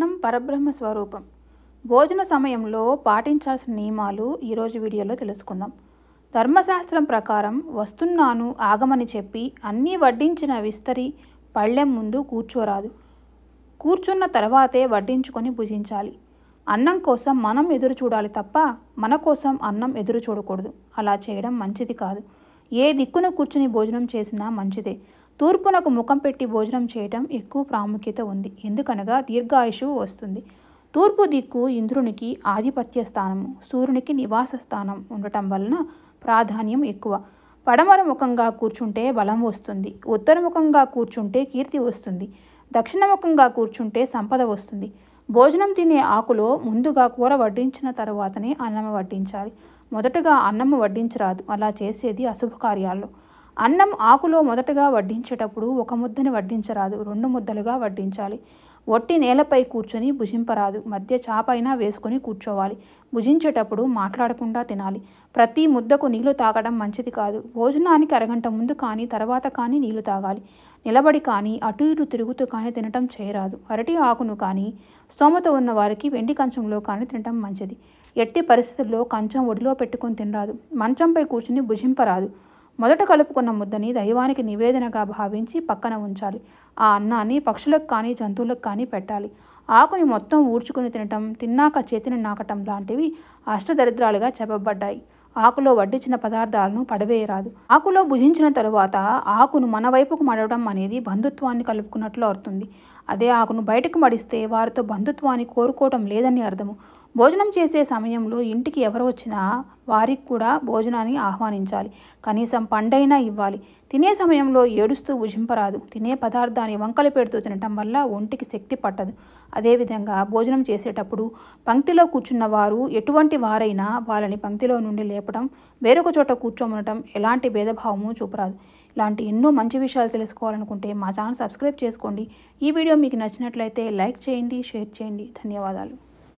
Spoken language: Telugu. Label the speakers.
Speaker 1: అన్నం పరబ్రహ్మ స్వరూపం భోజన సమయంలో పాటించాల్సిన నియమాలు ఈరోజు వీడియోలో తెలుసుకుందాం ధర్మశాస్త్రం ప్రకారం వస్తున్నాను ఆగమని చెప్పి అన్నీ వడ్డించిన విస్తరి పళ్ళెం ముందు కూర్చోరాదు కూర్చున్న తర్వాతే వడ్డించుకొని భుజించాలి అన్నం కోసం మనం ఎదురు చూడాలి తప్ప మన కోసం అన్నం ఎదురు చూడకూడదు అలా చేయడం మంచిది కాదు ఏ దిక్కున కూర్చుని భోజనం చేసినా మంచిదే తూర్పునకు ముఖం పెట్టి భోజనం చేయటం ఎక్కువ ప్రాముఖ్యత ఉంది ఎందుకనగా దీర్ఘాయుషు వస్తుంది తూర్పు దిక్కు ఇంద్రునికి ఆధిపత్య స్థానము సూర్యునికి నివాస స్థానం ఉండటం వలన ప్రాధాన్యం ఎక్కువ పడమర ముఖంగా కూర్చుంటే బలం వస్తుంది ఉత్తరముఖంగా కూర్చుంటే కీర్తి వస్తుంది దక్షిణముఖంగా కూర్చుంటే సంపద వస్తుంది భోజనం తినే ఆకులో ముందుగా కూర వడ్డించిన తరువాతనే అన్నం వడ్డించాలి మొదటగా అన్నం వడ్డించరాదు అలా చేసేది అశుభకార్యాల్లో అన్నం ఆకులో మొదటగా వడ్డించేటప్పుడు ఒక ముద్దని వడ్డించరాదు రెండు ముద్దలుగా వడ్డించాలి ఒట్టి నేలపై కూర్చొని భుజింపరాదు మధ్య చాపైనా వేసుకొని కూర్చోవాలి భుజించేటప్పుడు మాట్లాడకుండా తినాలి ప్రతి ముద్దకు నీళ్లు తాగడం మంచిది కాదు భోజనానికి అరగంట ముందు కానీ తర్వాత కానీ నీళ్లు తాగాలి నిలబడి కానీ అటు ఇటు తిరుగుతూ కానీ తినటం చేయరాదు అరటి ఆకును కానీ స్తోమత ఉన్న వారికి వెండి కంచంలో కానీ తినటం మంచిది ఎట్టి పరిస్థితుల్లో కంచం ఒడిలో పెట్టుకొని తినరాదు మంచంపై కూర్చుని భుజింపరాదు మొదట కలుపుకున్న ముద్దని దైవానికి నివేదనగా భావించి పక్కన ఉంచాలి ఆ అన్నాన్ని పక్షులకు కానీ జంతువులకు కానీ పెట్టాలి ఆకుని మొత్తం ఊడ్చుకుని తినటం తిన్నాక చేతిని నాకటం లాంటివి అష్టదరిద్రాలుగా చెప్పబడ్డాయి ఆకులో వడ్డించిన పదార్థాలను పడవేయరాదు ఆకులో భుజించిన తరువాత ఆకును మన వైపుకు మడవడం అనేది బంధుత్వాన్ని కలుపుకున్నట్లు అవుతుంది అదే ఆకును బయటకు మడిస్తే వారితో బంధుత్వాన్ని కోరుకోవటం లేదని అర్థము భోజనం చేసే సమయంలో ఇంటికి ఎవరు వచ్చినా వారికి కూడా భోజనాన్ని ఆహ్వానించాలి కనీసం పండైనా ఇవ్వాలి తినే సమయంలో ఏడుస్తూ భుజింపరాదు తినే పదార్థాన్ని వంకలు పెడుతూ తినటం వల్ల ఒంటికి శక్తి పట్టదు అదేవిధంగా భోజనం చేసేటప్పుడు పంక్తిలో కూర్చున్న వారు ఎటువంటి వారైనా వాళ్ళని పంక్తిలో నుండి లేపడం వేరొక చోట కూర్చోమనటం ఎలాంటి భేదభావము చూపరాదు ఇలాంటి ఎన్నో మంచి విషయాలు తెలుసుకోవాలనుకుంటే మా ఛానల్ సబ్స్క్రైబ్ చేసుకోండి ఈ వీడియో మీకు నచ్చినట్లయితే లైక్ చేయండి షేర్ చేయండి ధన్యవాదాలు